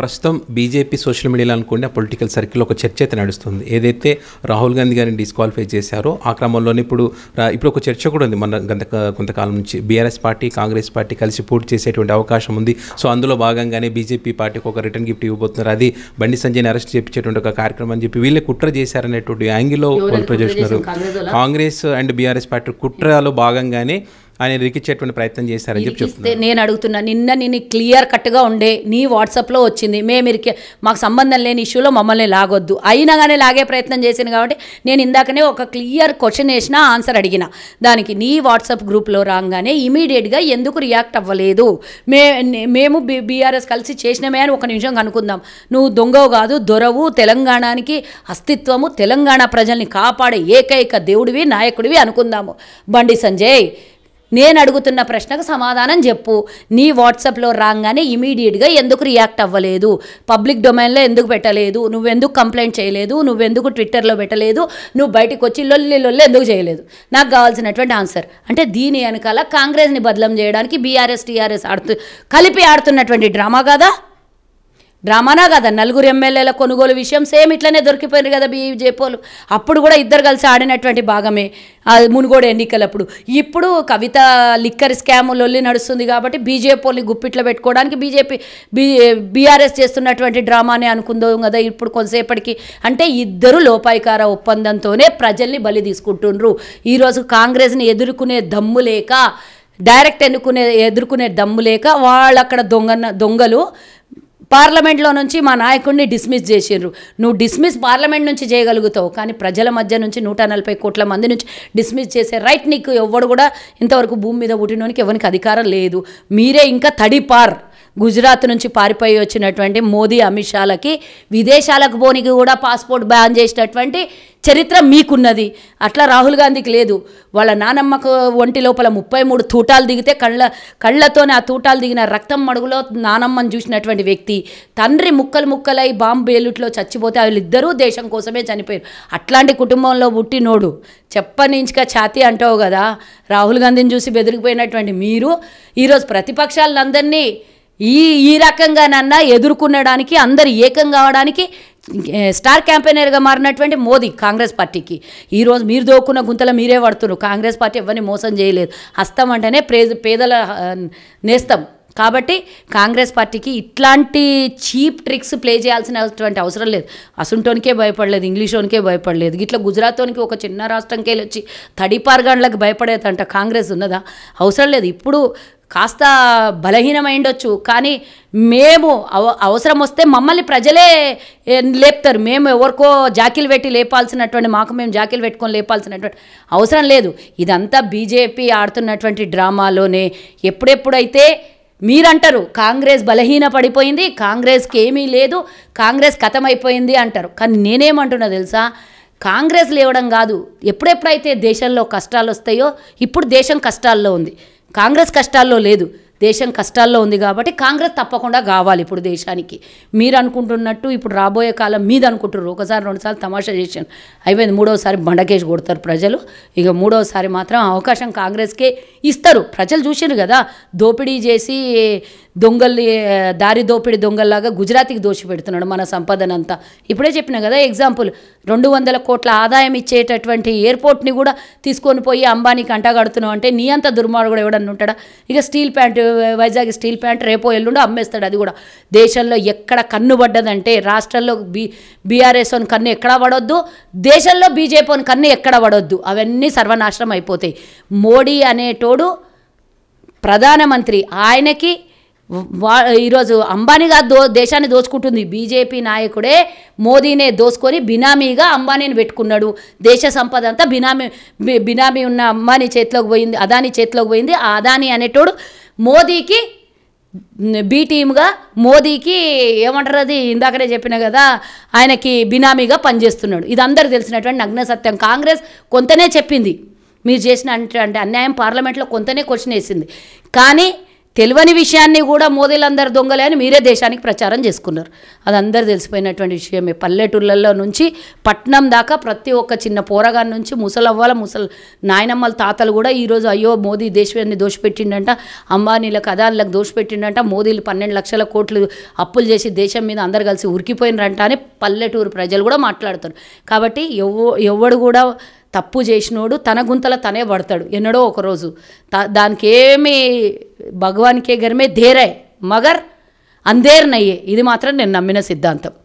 ప్రస్తుతం BJP social మీడియాలో అనుకోండి ఆ పొలిటికల్ సర్కిల్లో ఒక చర్చ అయితే నడుస్తుంది ఏదైతే రాహుల్ గాంధీ గారిని డిస్క్వాలిఫై చేశారో ఆ క్రమంలోనే ఇప్పుడు ఇప్పుడు ఒక చర్చ కూడా ఉంది మన గంత కొంతకాలం నుంచి బీఆర్ఎస్ పార్టీ కాంగ్రెస్ పార్టీ కలిసి పోటీ చేసేటువంటి అవకాశం ఉంది సో అందులో భాగంగానే బీజేపీ పార్టీకి ఒక రిటర్న్ గిఫ్ట్ ఇవ్వబోతున్నారు అది బండి సంజయ్ని అరెస్ట్ చేయించేటువంటి ఒక కార్యక్రమం అని చెప్పి వీళ్ళే కుట్ర చేశారనేటువంటి యాంగిల్లో ప్రజలు కాంగ్రెస్ అండ్ బీఆర్ఎస్ పార్టీ కుట్రలో భాగంగానే ఆయన రికిచ్చేటువంటి ప్రయత్నం చేశారని చెప్పి నేను అడుగుతున్నా నిన్న నేను క్లియర్ కట్గా ఉండే నీ వాట్సాప్లో వచ్చింది మేము మీరు మాకు సంబంధం లేని ఇష్యూలో మమ్మల్ని లాగొద్దు అయినా కానీ లాగే ప్రయత్నం చేశాను కాబట్టి నేను ఇందాకనే ఒక క్లియర్ క్వశ్చన్ వేసిన ఆన్సర్ అడిగిన దానికి నీ వాట్సాప్ గ్రూప్లో రాగానే ఇమీడియట్గా ఎందుకు రియాక్ట్ అవ్వలేదు మే మేము బీఆర్ఎస్ కలిసి చేసినమే అని ఒక నిమిషం కనుకుందాం నువ్వు దొంగవు కాదు దొరవు తెలంగాణకి అస్తిత్వము తెలంగాణ ప్రజల్ని కాపాడే ఏకైక దేవుడివి నాయకుడివి అనుకుందాము బండి సంజయ్ నేను అడుగుతున్న ప్రశ్నకు సమాధానం చెప్పు నీ వాట్సాప్లో రాగానే ఇమీడియట్గా ఎందుకు రియాక్ట్ అవ్వలేదు పబ్లిక్ డొమైన్లో ఎందుకు పెట్టలేదు నువ్వెందుకు కంప్లైంట్ చేయలేదు నువ్వెందుకు ట్విట్టర్లో పెట్టలేదు నువ్వు బయటకు వచ్చి లొల్లి లొల్లి ఎందుకు చేయలేదు నాకు కావాల్సినటువంటి ఆన్సర్ అంటే దీని వెనకాల కాంగ్రెస్ని బదలం చేయడానికి బీఆర్ఎస్ టీఆర్ఎస్ ఆడుతు కలిపి ఆడుతున్నటువంటి డ్రామా కదా డ్రామానా కదా నలుగురు ఎమ్మెల్యేల కొనుగోలు విషయం సేమ్ ఇట్లనే దొరికిపోయింది కదా బీజేపీలు అప్పుడు కూడా ఇద్దరు కలిసి ఆడినటువంటి భాగమే మునుగోడు ఎన్నికలప్పుడు ఇప్పుడు కవిత లిక్కర్ స్కామ్ లొల్లి నడుస్తుంది కాబట్టి బీజేపీని గుప్పిట్లో పెట్టుకోవడానికి బీజేపీ బీ బీఆర్ఎస్ చేస్తున్నటువంటి డ్రామానే అనుకుందాం కదా ఇప్పుడు కొంతసేపటికి అంటే ఇద్దరు లోపాయికార ఒప్పందంతోనే ప్రజల్ని బలి తీసుకుంటుండ్రు ఈరోజు కాంగ్రెస్ని ఎదుర్కొనే దమ్ము లేక డైరెక్ట్ ఎన్నుకునే ఎదుర్కొనే దమ్ము లేక వాళ్ళు అక్కడ దొంగ దొంగలు పార్లమెంట్లో నుంచి మా నాయకుడిని డిస్మిస్ చేసిండ్రు నువ్వు డిస్మిస్ పార్లమెంట్ నుంచి చేయగలుగుతావు కానీ ప్రజల మధ్య నుంచి నూట నలభై కోట్ల మంది నుంచి డిస్మిస్ చేసే రైట్ నీకు ఎవ్వడు కూడా ఇంతవరకు భూమి మీద పుట్టినోనికి ఎవరికి అధికారం లేదు మీరే ఇంకా తడిపార్ గుజరాత్ నుంచి పారిపోయి వచ్చినటువంటి మోదీ అమిత్ షాలకి విదేశాలకు పోనీకి కూడా పాస్పోర్ట్ బ్యాన్ చేసినటువంటి చరిత్ర మీకున్నది అట్లా రాహుల్ గాంధీకి లేదు వాళ్ళ నానమ్మకు ఒంటి లోపల ముప్పై మూడు తూటాలు దిగితే కళ్ళ కళ్ళతోనే ఆ తూటాలు దిగిన రక్తం మడుగులో నానమ్మని చూసినటువంటి వ్యక్తి తండ్రి ముక్కలు ముక్కలై బాంబేలుట్లో చచ్చిపోతే వాళ్ళిద్దరూ దేశం కోసమే చనిపోయారు అట్లాంటి కుటుంబంలో పుట్టినోడు చెప్పనించక ఛాతీ అంటావు కదా రాహుల్ గాంధీని చూసి బెదిరిపోయినటువంటి మీరు ఈరోజు ప్రతిపక్షాలందరినీ ఈ ఈ రకంగానన్నా ఎదుర్కొనడానికి అందరు ఏకం కావడానికి స్టార్ క్యాంపెయినర్గా మారినటువంటి మోదీ కాంగ్రెస్ పార్టీకి ఈరోజు మీరు దోకున్న గుంతలో మీరే పడుతున్నారు కాంగ్రెస్ పార్టీ ఎవరిని మోసం చేయలేదు హస్తం అంటేనే పేదల నేస్తం కాబట్టి కాంగ్రెస్ పార్టీకి ఇట్లాంటి చీప్ ట్రిక్స్ ప్లే చేయాల్సినటువంటి అవసరం లేదు అసుంటోనికే భయపడలేదు ఇంగ్లీషోనికే భయపడలేదు ఇట్లా గుజరాత్తోనికి ఒక చిన్న రాష్ట్రంకెళ్ళి వచ్చి తడిపార్గాండ్లకు భయపడేదంట కాంగ్రెస్ ఉన్నదా అవసరం లేదు ఇప్పుడు కాస్త బలహీనమై ఉండొచ్చు కానీ మేము అవ అవసరం వస్తే మమ్మల్ని ప్రజలే లేపుతారు మేము ఎవరికో జాకీలు పెట్టి లేపాల్సినటువంటి మాకు మేము జాకీలు పెట్టుకొని లేపాల్సినటువంటి అవసరం లేదు ఇదంతా బీజేపీ ఆడుతున్నటువంటి డ్రామాలోనే ఎప్పుడెప్పుడైతే మీరంటారు కాంగ్రెస్ బలహీన పడిపోయింది కాంగ్రెస్కి ఏమీ లేదు కాంగ్రెస్ కథమైపోయింది అంటారు కానీ నేనేమంటున్నా తెలుసా కాంగ్రెస్ లేవడం కాదు ఎప్పుడెప్పుడైతే దేశంలో కష్టాలు వస్తాయో ఇప్పుడు దేశం కష్టాల్లో ఉంది కాంగ్రెస్ కష్టాల్లో లేదు దేశం కష్టాల్లో ఉంది కాబట్టి కాంగ్రెస్ తప్పకుండా కావాలి ఇప్పుడు దేశానికి మీరు అనుకుంటున్నట్టు ఇప్పుడు రాబోయే కాలం మీద అనుకుంటున్నారు ఒకసారి రెండుసార్లు తమాషా చేశాను అయిపోయింది మూడోసారి బండకేసి కొడతారు ప్రజలు ఇక మూడవసారి మాత్రం అవకాశం కాంగ్రెస్కే ఇస్తారు ప్రజలు చూశారు కదా దోపిడీ చేసి దొంగల్ని దారి దోపిడి దొంగల్లాగా గుజరాత్కి దోషి పెడుతున్నాడు మన సంపదన అంతా ఇప్పుడే చెప్పిన కదా ఎగ్జాంపుల్ రెండు వందల కోట్ల ఆదాయం ఇచ్చేటటువంటి ఎయిర్పోర్ట్ని కూడా తీసుకొని పోయి అంబానీకి అంటగడుతున్నావు అంటే నీ అంత దుర్మార్గుడు ఎవడన్నా ఉంటాడా ఇక steel plant Vizag steel plant రేపో ఎల్లుండో అమ్మేస్తాడు అది కూడా దేశంలో ఎక్కడ కన్ను పడ్డదంటే రాష్ట్రంలో బీ బీఆర్ఎస్ అని కన్ను ఎక్కడ పడొద్దు దేశంలో బీజేపీ అని కన్ను ఎక్కడ పడొద్దు అవన్నీ సర్వనాశనం అయిపోతాయి మోడీ అనేటోడు ప్రధానమంత్రి ఆయనకి వా ఈరోజు అంబానీగా దో దేశాన్ని దోచుకుంటుంది బీజేపీ నాయకుడే మోదీనే దోసుకొని బినామీగా అంబానీని పెట్టుకున్నాడు దేశ సంపద అంతా బినామీ బినామీ ఉన్న అంబానీ చేతిలోకి పోయింది అదానీ చేతిలోకి పోయింది ఆ అదానీ అనేటోడు మోదీకి బి టీమ్గా మోదీకి ఏమంటారు అది ఇందాకనే చెప్పిన కదా ఆయనకి బినామీగా పనిచేస్తున్నాడు ఇది అందరు తెలిసినటువంటి నగ్న సత్యం కాంగ్రెస్ కొంతనే చెప్పింది మీరు చేసిన అంటే అన్యాయం పార్లమెంట్లో కొంతనే క్వశ్చన్ వేసింది కానీ తెలియని విషయాన్ని కూడా మోదీలందరూ దొంగలే అని మీరే దేశానికి ప్రచారం చేసుకున్నారు అది అందరు తెలిసిపోయినటువంటి విషయమే పల్లెటూళ్ళల్లో నుంచి పట్నం దాకా ప్రతి ఒక్క చిన్న పోరగాన్ నుంచి ముసలవ్వాల ముసల నాయనమ్మల తాతలు కూడా ఈరోజు అయ్యో మోదీ దేశాన్ని దోషపెట్టిండంట అంబానీలకు అదానులకు దోషపెట్టిండంట మోదీలు పన్నెండు లక్షల కోట్లు అప్పులు చేసి దేశం మీద అందరు కలిసి ఉరికిపోయినరంట అని పల్లెటూరు ప్రజలు కూడా మాట్లాడతారు కాబట్టి ఎవ ఎవడు కూడా తప్పు చేసినోడు తన గుంతల తనే పడతాడు ఎన్నడో ఒకరోజు త దానికి ఏమి భగవానికే గరిమే ధేరే మగర్ అందేర్నయ్యే ఇది మాత్రం నేను నమ్మిన సిద్ధాంతం